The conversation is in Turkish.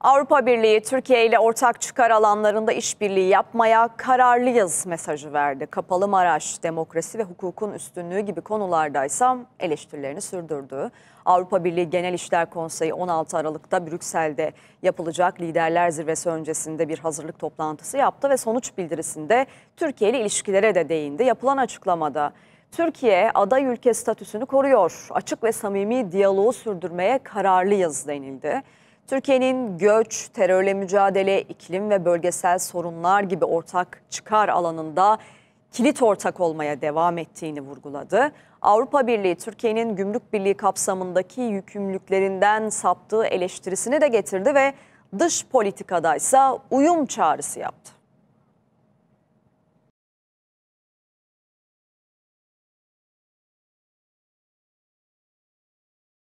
Avrupa Birliği Türkiye ile ortak çıkar alanlarında işbirliği yapmaya kararlıyız mesajı verdi. Kapalı Maraş, demokrasi ve hukukun üstünlüğü gibi konulardaysam eleştirilerini sürdürdü. Avrupa Birliği Genel İşler Konseyi 16 Aralık'ta Brüksel'de yapılacak liderler zirvesi öncesinde bir hazırlık toplantısı yaptı ve sonuç bildirisinde Türkiye ile ilişkilere de değindi. Yapılan açıklamada Türkiye aday ülke statüsünü koruyor. Açık ve samimi diyaloğu sürdürmeye kararlıyız denildi. Türkiye'nin göç, terörle mücadele, iklim ve bölgesel sorunlar gibi ortak çıkar alanında kilit ortak olmaya devam ettiğini vurguladı. Avrupa Birliği Türkiye'nin gümrük birliği kapsamındaki yükümlülüklerinden saptığı eleştirisini de getirdi ve dış politikadaysa uyum çağrısı yaptı.